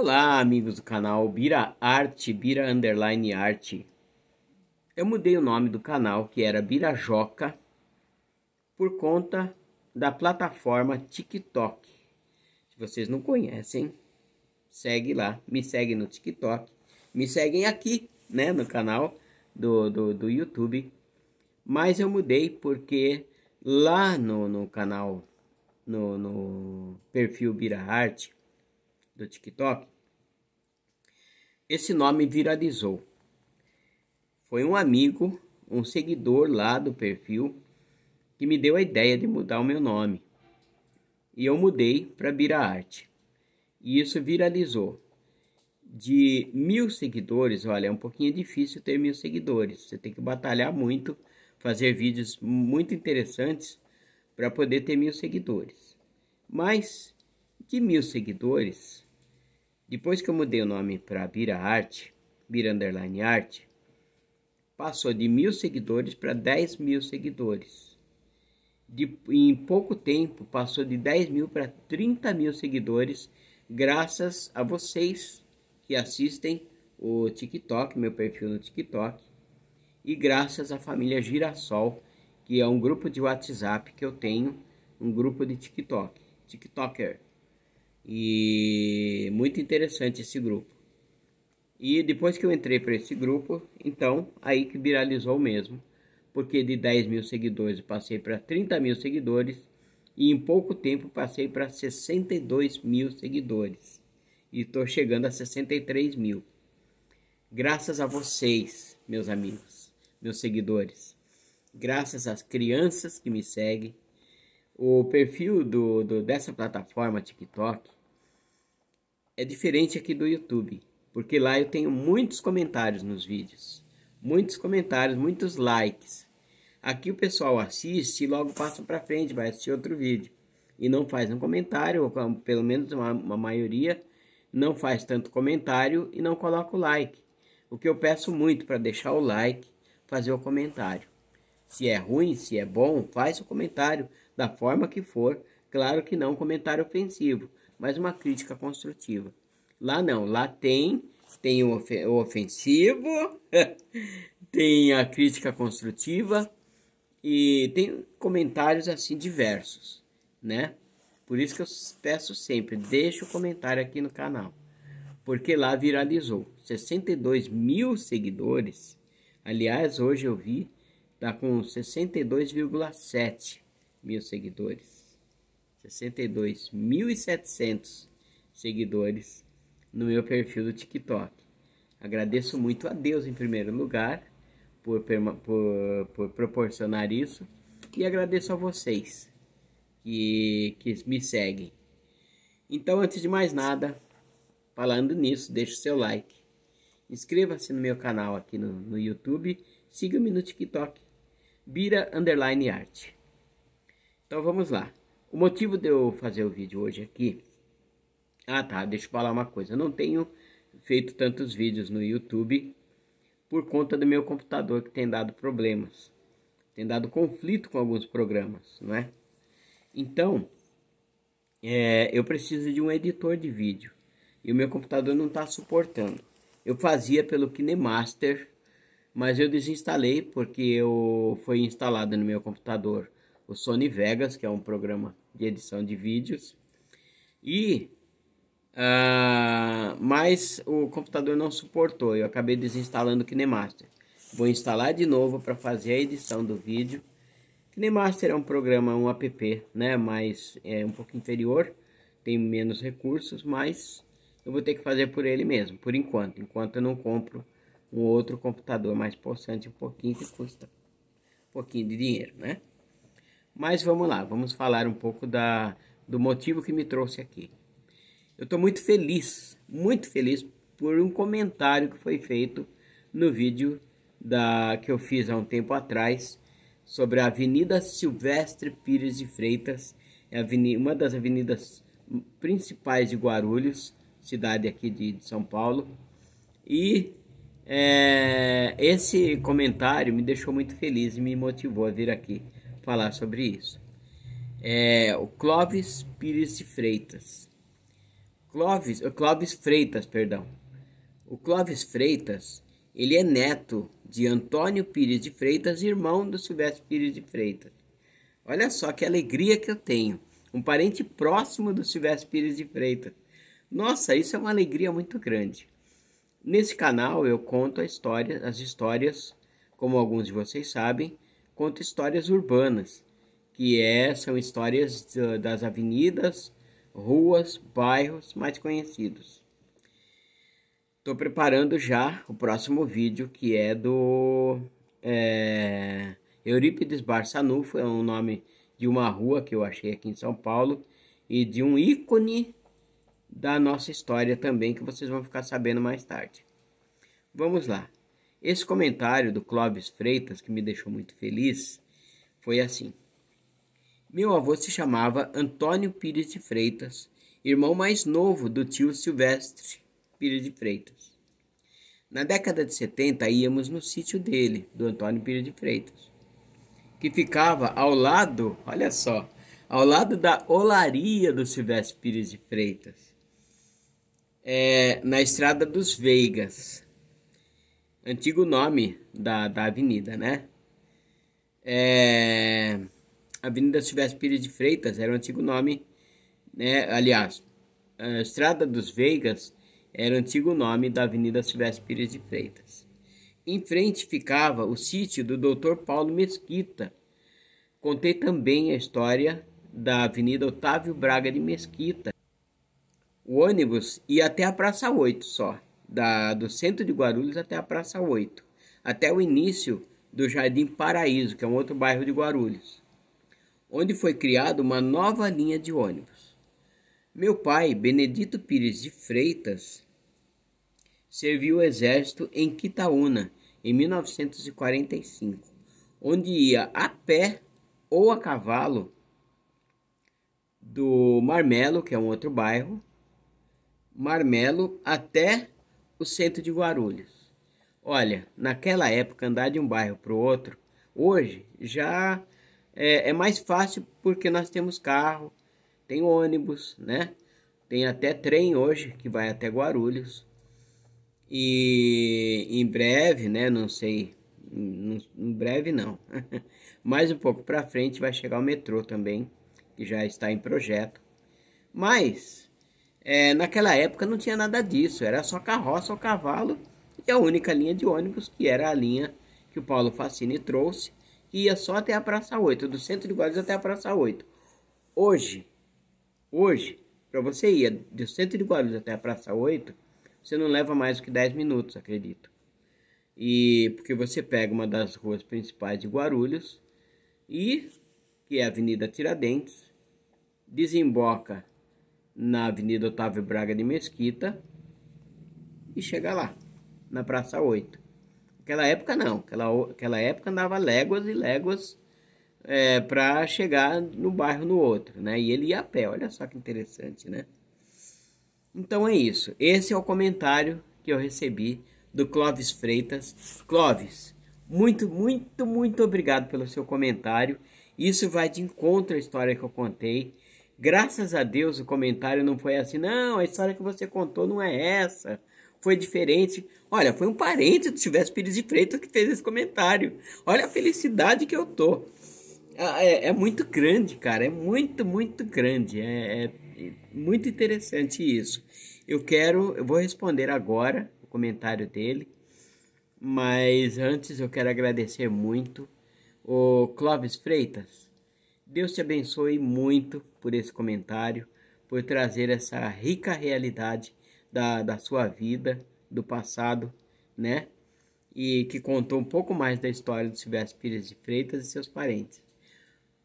Olá, amigos do canal Bira Arte, Bira Underline Arte. Eu mudei o nome do canal, que era Bira Joca, por conta da plataforma TikTok. Se vocês não conhecem, segue lá, me segue no TikTok, me seguem aqui, né, no canal do, do, do YouTube. Mas eu mudei porque lá no, no canal, no, no perfil Bira Arte, do TikTok, esse nome viralizou. Foi um amigo, um seguidor lá do perfil, que me deu a ideia de mudar o meu nome. E eu mudei para Bira Arte. E isso viralizou. De mil seguidores, olha, é um pouquinho difícil ter mil seguidores. Você tem que batalhar muito, fazer vídeos muito interessantes para poder ter mil seguidores. Mas de mil seguidores depois que eu mudei o nome para Bira Art, Bira Underline Arte, passou de mil seguidores para 10 mil seguidores. De, em pouco tempo, passou de 10 mil para 30 mil seguidores, graças a vocês que assistem o TikTok, meu perfil no TikTok, e graças à família Girassol, que é um grupo de WhatsApp que eu tenho, um grupo de TikTok, TikToker. E muito interessante esse grupo. E depois que eu entrei para esse grupo, então aí que viralizou mesmo, porque de 10 mil seguidores passei para 30 mil seguidores e em pouco tempo passei para 62 mil seguidores e estou chegando a 63 mil. Graças a vocês, meus amigos, meus seguidores, graças às crianças que me seguem, o perfil do, do dessa plataforma TikTok é diferente aqui do YouTube, porque lá eu tenho muitos comentários nos vídeos, muitos comentários, muitos likes. Aqui o pessoal assiste e logo passa para frente, vai assistir outro vídeo e não faz um comentário, ou pelo menos uma, uma maioria não faz tanto comentário e não coloca o like. O que eu peço muito para deixar o like, fazer o comentário. Se é ruim, se é bom, faz o comentário da forma que for. Claro que não comentário ofensivo, mas uma crítica construtiva. Lá não, lá tem tem o, of o ofensivo, tem a crítica construtiva e tem comentários assim diversos, né? Por isso que eu peço sempre, deixa o comentário aqui no canal, porque lá viralizou 62 mil seguidores. Aliás, hoje eu vi tá com 62,7 mil seguidores. 62.700 seguidores no meu perfil do TikTok. Agradeço muito a Deus em primeiro lugar por, por, por proporcionar isso e agradeço a vocês que, que me seguem. Então, antes de mais nada, falando nisso, deixe seu like, inscreva-se no meu canal aqui no, no YouTube, siga-me no TikTok, Bira Underline Art. Então vamos lá. O motivo de eu fazer o vídeo hoje aqui... Ah tá, deixa eu falar uma coisa. Eu não tenho feito tantos vídeos no YouTube por conta do meu computador que tem dado problemas. Tem dado conflito com alguns programas, não é? Então, é, eu preciso de um editor de vídeo. E o meu computador não está suportando. Eu fazia pelo KineMaster, mas eu desinstalei porque eu foi instalado no meu computador o Sony Vegas, que é um programa de edição de vídeos. E uh, mas o computador não suportou, eu acabei desinstalando o KineMaster. Vou instalar de novo para fazer a edição do vídeo. KineMaster é um programa, um app, né, mas é um pouco inferior, tem menos recursos, mas eu vou ter que fazer por ele mesmo, por enquanto, enquanto eu não compro um outro computador mais possante um pouquinho que custa um pouquinho de dinheiro, né? Mas vamos lá, vamos falar um pouco da, do motivo que me trouxe aqui. Eu estou muito feliz, muito feliz por um comentário que foi feito no vídeo da que eu fiz há um tempo atrás sobre a Avenida Silvestre Pires de Freitas, é uma das avenidas principais de Guarulhos, cidade aqui de, de São Paulo. E é, esse comentário me deixou muito feliz e me motivou a vir aqui falar sobre isso. É o Clóvis Pires de Freitas. Clóvis, o Clóvis Freitas, perdão. O Clóvis Freitas, ele é neto de Antônio Pires de Freitas, irmão do Silvestre Pires de Freitas. Olha só que alegria que eu tenho. Um parente próximo do Silvestre Pires de Freitas. Nossa, isso é uma alegria muito grande. Nesse canal eu conto história, as histórias, como alguns de vocês sabem, conta histórias urbanas, que é, são histórias ah, das avenidas, ruas, bairros mais conhecidos. Estou preparando já o próximo vídeo que é do é, Eurípides Barçanufo, é o um nome de uma rua que eu achei aqui em São Paulo e de um ícone da nossa história também que vocês vão ficar sabendo mais tarde. Vamos lá. Esse comentário do Clóvis Freitas, que me deixou muito feliz, foi assim. Meu avô se chamava Antônio Pires de Freitas, irmão mais novo do tio Silvestre Pires de Freitas. Na década de 70 íamos no sítio dele, do Antônio Pires de Freitas, que ficava ao lado, olha só, ao lado da olaria do Silvestre Pires de Freitas, é, na Estrada dos Veigas, antigo nome da, da avenida, né? É, avenida Silvestre Pires de Freitas era o antigo nome, né? Aliás, a Estrada dos Veigas era o antigo nome da Avenida Silvestre Pires de Freitas. Em frente ficava o sítio do Dr. Paulo Mesquita. Contei também a história da Avenida Otávio Braga de Mesquita. O ônibus ia até a Praça 8 só da, do centro de Guarulhos até a Praça 8, até o início do Jardim Paraíso, que é um outro bairro de Guarulhos, onde foi criada uma nova linha de ônibus. Meu pai, Benedito Pires de Freitas, serviu o exército em Quitaúna em 1945, onde ia a pé ou a cavalo do Marmelo, que é um outro bairro, Marmelo até o centro de Guarulhos. Olha, naquela época andar de um bairro para o outro, hoje já é, é, mais fácil porque nós temos carro, tem ônibus, né? Tem até trem hoje que vai até Guarulhos. E em breve, né? Não sei, em, em breve não. mais um pouco para frente vai chegar o metrô também, que já está em projeto. Mas é, naquela época não tinha nada disso, era só carroça ou cavalo e a única linha de ônibus que era a linha que o Paulo Facini trouxe, que ia só até a Praça 8, do centro de Guarulhos até a Praça 8. Hoje, hoje, para você ir do centro de Guarulhos até a Praça 8, você não leva mais do que 10 minutos, acredito. E porque você pega uma das ruas principais de Guarulhos e que é a Avenida Tiradentes, desemboca na Avenida Otávio Braga de Mesquita e chegar lá, na Praça 8. Naquela época não, aquela, aquela época andava léguas e léguas é, para chegar no bairro no outro, né? E ele ia a pé, olha só que interessante, né? Então é isso, esse é o comentário que eu recebi do Clóvis Freitas. Clóvis, muito, muito, muito obrigado pelo seu comentário. Isso vai de encontro à história que eu contei Graças a Deus o comentário não foi assim, não, a história que você contou não é essa, foi diferente. Olha, foi um parente do Silvestre Pires de Freitas que fez esse comentário. Olha a felicidade que eu tô. Ah, é, é muito grande, cara, é muito, muito grande, é, é, é muito interessante isso. Eu quero, eu vou responder agora o comentário dele, mas antes eu quero agradecer muito o Clóvis Freitas, Deus te abençoe muito por esse comentário, por trazer essa rica realidade da, da sua vida, do passado, né? E que contou um pouco mais da história do Silvestre Pires de Freitas e seus parentes.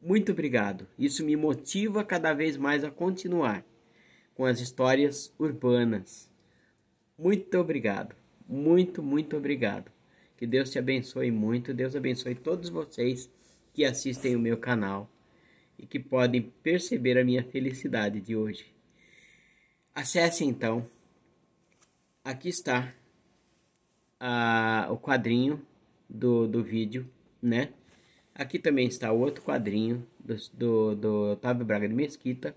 Muito obrigado. Isso me motiva cada vez mais a continuar com as histórias urbanas. Muito obrigado. Muito, muito obrigado. Que Deus te abençoe muito. Deus abençoe todos vocês que assistem o meu canal e que podem perceber a minha felicidade de hoje. Acesse então. Aqui está a, o quadrinho do, do vídeo, né? Aqui também está outro quadrinho do, do, do Otávio Braga de Mesquita.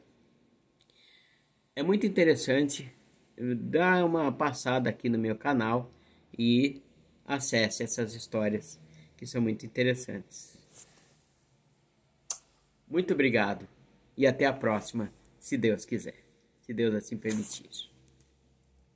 É muito interessante. Dá uma passada aqui no meu canal e acesse essas histórias que são muito interessantes. Muito obrigado e até a próxima, se Deus quiser, se Deus assim permitir.